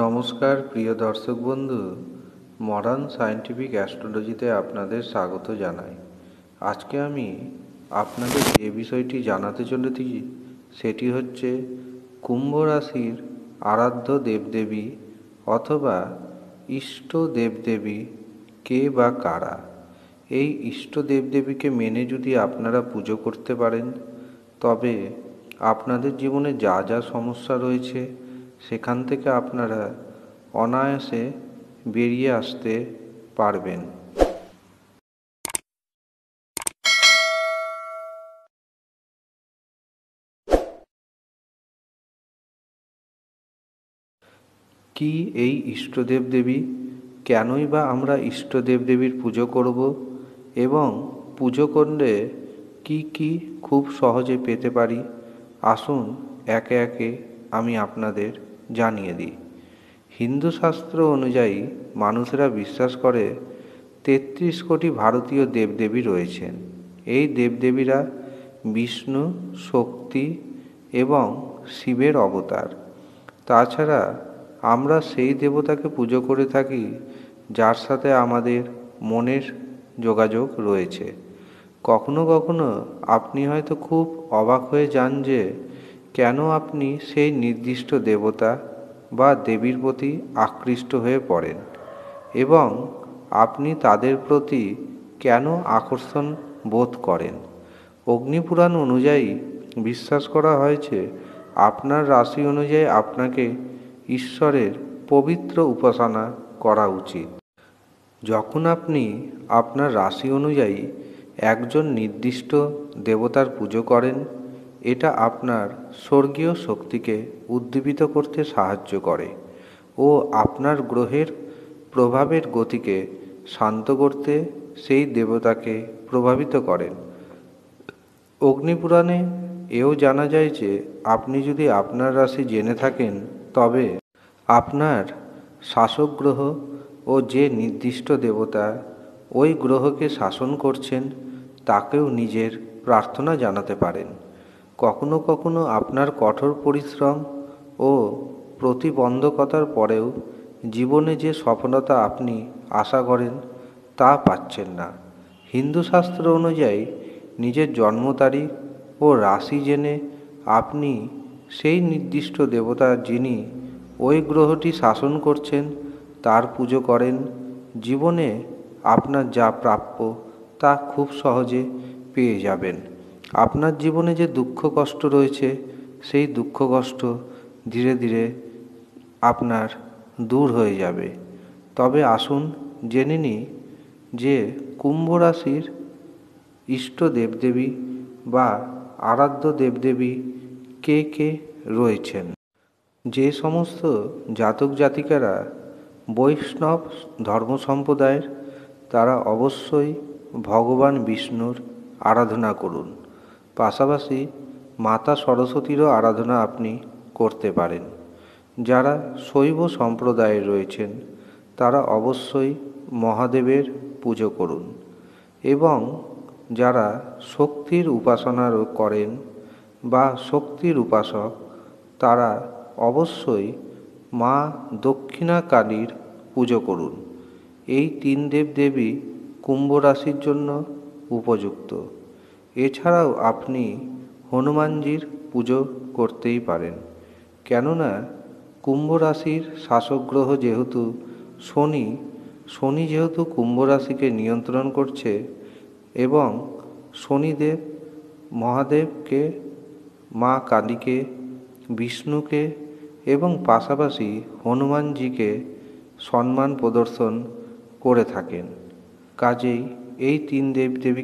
নমস্কার প্রিয় দর্শক বন্ধু মডার্ন সায়েন্টিফিক অ্যাস্ট্রোলজিতে আপনাদের স্বাগত জানাই আজকে আমি আপনাদের যে বিষয়টি জানাতে চলেছি সেটি হচ্ছে কুম্ভ রাশির আরাধ্য দেবদেবী অথবা ইষ্ট দেবদেবী কে বা কারা এই ইষ্ট দেবদেবীকে মেনে যদি আপনারা পুজো করতে পারেন তবে আপনাদের জীবনে যা যা সমস্যা রয়েছে সেখান থেকে আপনারা অনায়াসে বেরিয়ে আসতে পারবেন কি এই ইষ্টদেব দেবী কেনই বা আমরা ইষ্টদেব দেবীর পুজো করব এবং পুজো করলে কি কি খুব সহজে পেতে পারি আসুন একে একে আমি আপনাদের জানিয়ে দিই হিন্দু শাস্ত্র অনুযায়ী মানুষেরা বিশ্বাস করে তেত্রিশ কোটি ভারতীয় দেবদেবী রয়েছেন এই দেবদেবীরা বিষ্ণু শক্তি এবং শিবের অবতার তাছাড়া আমরা সেই দেবতাকে পুজো করে থাকি যার সাথে আমাদের মনের যোগাযোগ রয়েছে কখনো কখনো আপনি হয়তো খুব অবাক হয়ে যান যে কেন আপনি সেই নির্দিষ্ট দেবতা বা দেবীর প্রতি আকৃষ্ট হয়ে পড়েন এবং আপনি তাদের প্রতি কেন আকর্ষণ বোধ করেন অগ্নিপুরাণ অনুযায়ী বিশ্বাস করা হয়েছে আপনার রাশি অনুযায়ী আপনাকে ঈশ্বরের পবিত্র উপাসনা করা উচিত যখন আপনি আপনার রাশি অনুযায়ী একজন নির্দিষ্ট দেবতার পুজো করেন এটা আপনার স্বর্গীয় শক্তিকে উদ্দীপিত করতে সাহায্য করে ও আপনার গ্রহের প্রভাবের গতিকে শান্ত করতে সেই দেবতাকে প্রভাবিত করেন অগ্নিপুরাণে এও জানা যায় যে আপনি যদি আপনার রাশি জেনে থাকেন তবে আপনার শাসক গ্রহ ও যে নির্দিষ্ট দেবতা ওই গ্রহকে শাসন করছেন তাকেও নিজের প্রার্থনা জানাতে পারেন কখনো কখনো আপনার কঠোর পরিশ্রম ও প্রতিবন্ধকতার পরেও জীবনে যে সফলতা আপনি আশা করেন তা পাচ্ছেন না হিন্দু শাস্ত্র অনুযায়ী নিজের জন্ম তারিখ ও রাশি জেনে আপনি সেই নির্দিষ্ট দেবতা যিনি ওই গ্রহটি শাসন করছেন তার পুজো করেন জীবনে আপনার যা প্রাপ্য তা খুব সহজে পেয়ে যাবেন আপনার জীবনে যে দুঃখ কষ্ট রয়েছে সেই দুঃখ কষ্ট ধীরে ধীরে আপনার দূর হয়ে যাবে তবে আসুন জেনে নিই যে কুম্ভ রাশির ইষ্ট দেবদেবী বা আরাধ্য দেবদেবী কে কে রয়েছেন যে সমস্ত জাতক জাতিকারা বৈষ্ণব ধর্ম সম্প্রদায়ের তারা অবশ্যই ভগবান বিষ্ণুর আরাধনা করুন পাশাপাশি মাতা সরস্বতীরও আরাধনা আপনি করতে পারেন যারা শৈব সম্প্রদায়ে রয়েছেন তারা অবশ্যই মহাদেবের পুজো করুন এবং যারা শক্তির উপাসনা করেন বা শক্তির উপাসক তারা অবশ্যই মা দক্ষিণা কালীর পুজো করুন এই তিন দেব দেবী কুম্ভ রাশির জন্য উপযুক্ত এছাড়াও আপনি হনুমানজির পুজো করতেই পারেন কেননা কুম্ভ রাশির শাসক গ্রহ যেহেতু শনি শনি যেহেতু কুম্ভ রাশিকে নিয়ন্ত্রণ করছে এবং শনিদেব মহাদেবকে মা কালীকে বিষ্ণুকে এবং পাশাপাশি হনুমানজিকে সম্মান প্রদর্শন করে থাকেন কাজেই এই তিন দেবদেবী